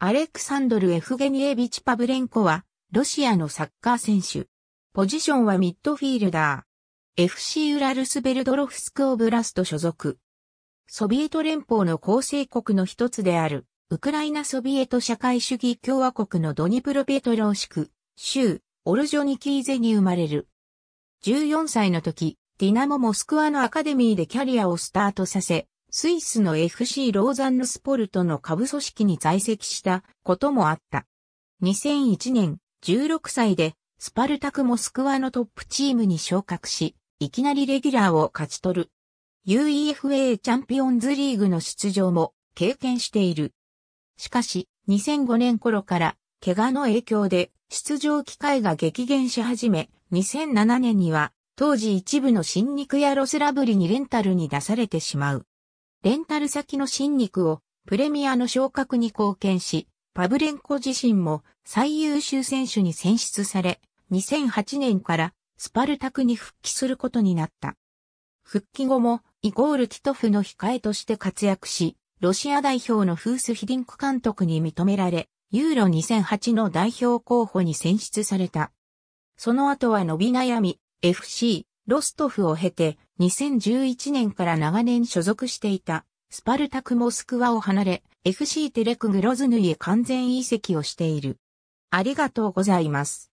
アレクサンドル・エフゲニエビチ・パブレンコは、ロシアのサッカー選手。ポジションはミッドフィールダー。FC ウラルスベルドロフスクオブラスト所属。ソビエト連邦の構成国の一つである、ウクライナソビエト社会主義共和国のドニプロペトローシク、州、オルジョニキーゼに生まれる。14歳の時、ディナモ・モスクワのアカデミーでキャリアをスタートさせ、スイスの FC ローザンヌスポルトの下部組織に在籍したこともあった。2001年、16歳でスパルタクモスクワのトップチームに昇格し、いきなりレギュラーを勝ち取る。UEFA チャンピオンズリーグの出場も経験している。しかし、2005年頃から怪我の影響で出場機会が激減し始め、2007年には当時一部の新肉やロスラブリにレンタルに出されてしまう。レンタル先の新肉をプレミアの昇格に貢献し、パブレンコ自身も最優秀選手に選出され、2008年からスパルタクに復帰することになった。復帰後もイゴール・ティトフの控えとして活躍し、ロシア代表のフース・ヒディンク監督に認められ、ユーロ2008の代表候補に選出された。その後は伸び悩み、FC、ロストフを経て2011年から長年所属していたスパルタクモスクワを離れ FC テレクグロズヌイへ完全移籍をしている。ありがとうございます。